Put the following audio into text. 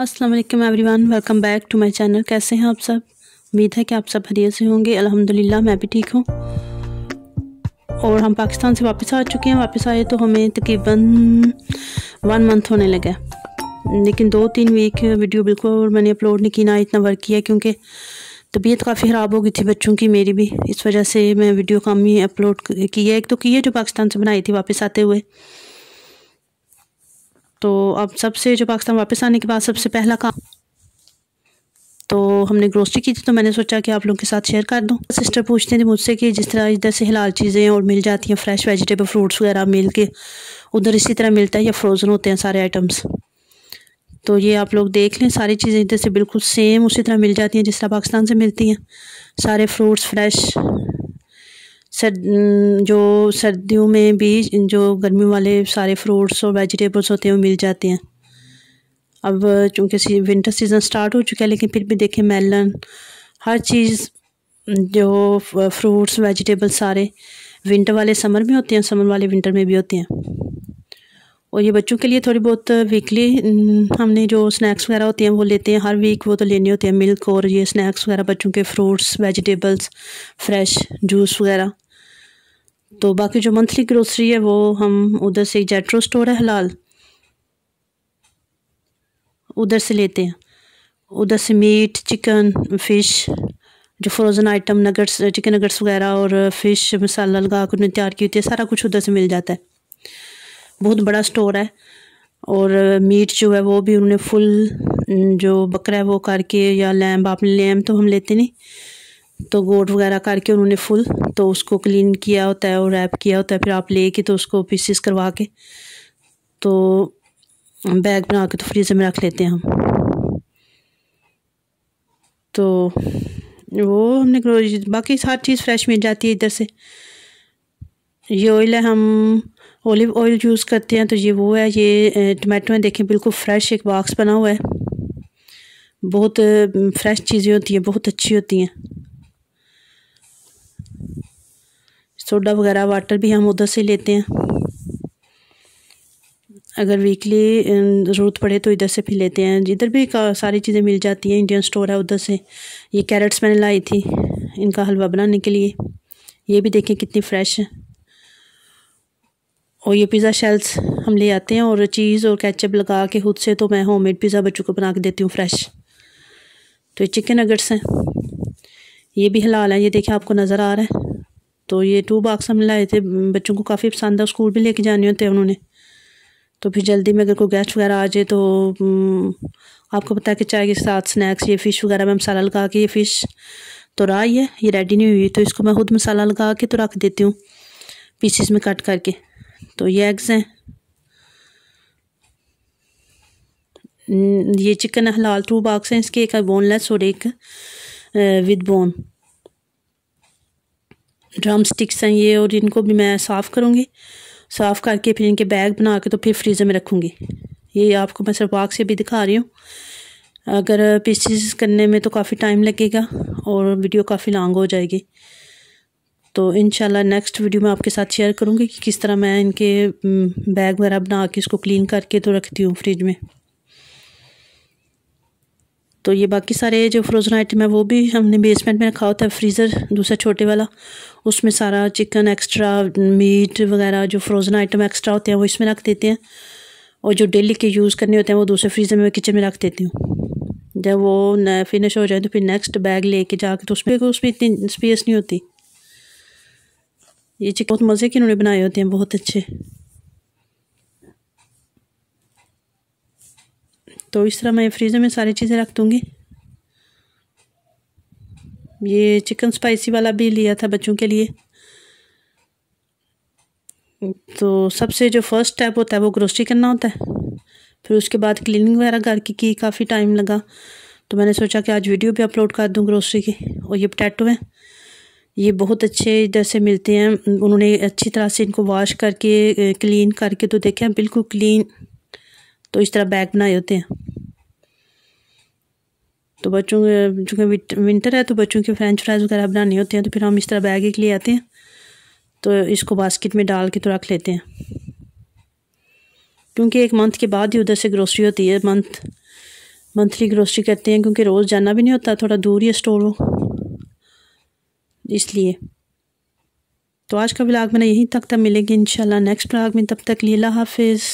अस्सलाम वालेकुम everyone welcome back to my channel कैसे हैं आप सब उम्मीद है कि आप सब हरियर से होंगे अल्हम्दुलिल्लाह मैं भी ठीक हूँ और हम पाकिस्तान से वापस आ चुके हैं वापस आए तो हमें तकरीबन वन मंथ होने लगा लेकिन दो तीन वीक वीडियो बिल्कुल मैंने अपलोड नहीं की ना इतना वर्क किया क्योंकि तबीयत काफ़ी ख़राब हो गई थी बच्चों की मेरी भी इस वजह से मैं वीडियो कम ही अपलोड की है एक तो की है जो पाकिस्तान से बनाई थी वापस आते हुए तो अब सबसे जो पाकिस्तान वापस आने के बाद सबसे पहला काम तो हमने ग्रोसरी की थी तो मैंने सोचा कि आप लोगों के साथ शेयर कर दूँ सिस्टर पूछते थे मुझसे कि जिस तरह इधर से हलाल चीज़ें और मिल जाती हैं फ्रेश वेजिटेबल फ्रूट्स वगैरह मिल के उधर इसी तरह मिलता है या फ्रोज़न होते हैं सारे आइटम्स तो ये आप लोग देख लें सारी चीज़ें इधर से बिल्कुल सेम उसी तरह मिल जाती हैं जिस तरह पाकिस्तान से मिलती हैं सारे फ्रूट्स फ्रेश सर जो सर्दियों में भी जो गर्मियों वाले सारे फ्रूट्स और वेजिटेबल्स होते हैं वो मिल जाते हैं अब चूँकि विंटर सीज़न स्टार्ट हो चुका है लेकिन फिर भी देखें मेलन हर चीज़ जो फ्रूट्स वेजिटेबल्स सारे विंटर वाले समर में होते हैं समर वाले विंटर में भी होते हैं और ये बच्चों के लिए थोड़ी बहुत वीकली हमने जो स्नैक्स वगैरह होते हैं वो लेते हैं हर वीक वो तो लेने होते हैं मिल्क और ये स्नैक्स वगैरह बच्चों के फ्रूट्स वेजिटेबल्स फ्रेश जूस वगैरह तो बाकी जो मंथली ग्रोसरी है वो हम उधर से जेट्रो स्टोर है हलाल उधर से लेते हैं उधर से मीट चिकन फ़िश जो frozen item nuggets chicken nuggets वगैरह और फ़िश मसाला लगा कर उन्हें तैयार की होती है सारा कुछ उधर से मिल जाता है बहुत बड़ा स्टोर है और मीट जो है वो भी उन्होंने फुल जो बकरा है वो करके या लैम्ब आपने लैम्ब तो हम लेते नहीं तो गोट वगैरह करके उन्होंने फुल तो उसको क्लीन किया होता है और रैप किया होता है फिर आप ले तो उसको पीसीस करवा के तो बैग बना के तो फ्रीज़र में रख लेते हैं हम तो वो हमने बाकी हर चीज़ फ्रेश मिल जाती है इधर से ये ऑयल है हम ओलिव ऑयल यूज़ करते हैं तो ये वो है ये टमाटो है देखें बिल्कुल फ्रेश एक बॉक्स बना हुआ है बहुत फ्रेश चीज़ें होती हैं बहुत अच्छी होती हैं सोडा वगैरह वाटर भी हम उधर से लेते हैं अगर वीकली ज़रूरत पड़े तो इधर से भी लेते हैं इधर भी सारी चीज़ें मिल जाती हैं इंडियन स्टोर है उधर से ये कैरेट्स मैंने लाई थी इनका हलवा बनाने के लिए ये भी देखें कितनी फ्रेश है और ये पिज़्ज़ा शेल्स हम ले आते हैं और चीज़ और कैचअप लगा के खुद से तो मैं होम मेड पिज़्ज़ा बच्चों को बना के देती हूँ फ्रेश तो ये चिकन नगट्स हैं ये भी हलाल है ये देखें आपको नज़र आ रहा है तो ये टू बॉक्स हम लाए थे बच्चों को काफ़ी पसंद है स्कूल भी लेके जाने होते हैं उन्होंने तो फिर जल्दी में अगर कोई गेस्ट वगैरह आ जाए तो आपको पता है कि चाय के साथ स्नैक्स ये फ़िश वगैरह में मसाला लगा के ये फ़िश तो रहा ही है ये रेडी नहीं हुई तो इसको मैं खुद मसाला लगा के तो रख देती हूँ पीसीस में कट करके तो ये एग्स हैं ये चिकन हलाल टू बॉक्स हैं इसके एक बोनलेस और एक विद बोन ड्रम स्टिक्स हैं ये और इनको भी मैं साफ़ करूँगी साफ़ करके फिर इनके बैग बना के तो फिर फ्रीज़र में रखूँगी ये आपको मैं बाग से भी दिखा रही हूँ अगर पीसीस करने में तो काफ़ी टाइम लगेगा और वीडियो काफ़ी लॉन्ग हो जाएगी तो इन नेक्स्ट वीडियो में आपके साथ शेयर करूँगी कि किस तरह मैं इनके बैग वगैरह बना के इसको क्लीन करके तो रखती हूँ फ्रिज में तो ये बाकी सारे जो फ्रोज़न आइटम है वो भी हमने बेसमेंट में रखा होता है फ्रीज़र दूसरा छोटे वाला उसमें सारा चिकन एक्स्ट्रा मीट वगैरह जो फ्रोज़न आइटम एक्स्ट्रा होते हैं वो इसमें रख देते हैं और जो डेली के यूज़ करने होते हैं वो दूसरे फ्रीज़र में किचन में रख देती हूँ जब वो फिनिश हो जाए तो फिर नेक्स्ट बैग लेके जाके तो उसमें उसमें इतनी स्पेस नहीं होती ये चिकन बहुत मज़े के इन्होंने बनाए होते हैं बहुत अच्छे तो इस तरह मैं फ्रीज़र में सारी चीज़ें रख दूँगी ये चिकन स्पाइसी वाला भी लिया था बच्चों के लिए तो सबसे जो फर्स्ट स्टेप होता है वो ग्रोसरी करना होता है फिर उसके बाद क्लीनिंग वगैरह घर की की काफ़ी टाइम लगा तो मैंने सोचा कि आज वीडियो भी अपलोड कर दूँ ग्रोसरी की और ये पोटैटो हैं ये बहुत अच्छे जैसे मिलते हैं उन्होंने अच्छी तरह से इनको वॉश करके क्लीन करके तो देखें बिल्कुल क्लीन तो इस तरह बैग बनाए होते हैं तो बच्चों के चूँकि विंटर है तो बच्चों के फ्रेंच फ्राइज़ वगैरह बनाने होते हैं तो फिर हम इस तरह बैग एक ले आते हैं तो इसको बास्केट में डाल के तो रख लेते हैं क्योंकि एक मंथ के बाद ही उधर से ग्रोसरी होती है मंथ मंथली ग्रोसरी करते हैं क्योंकि रोज़ जाना भी नहीं होता थोड़ा दूर ही स्टोर हो इसलिए तो आज का ब्लाग मैंने यहीं तक तक मिलेंगे इन नेक्स्ट ब्लाग में तब तक लीला हाफिज़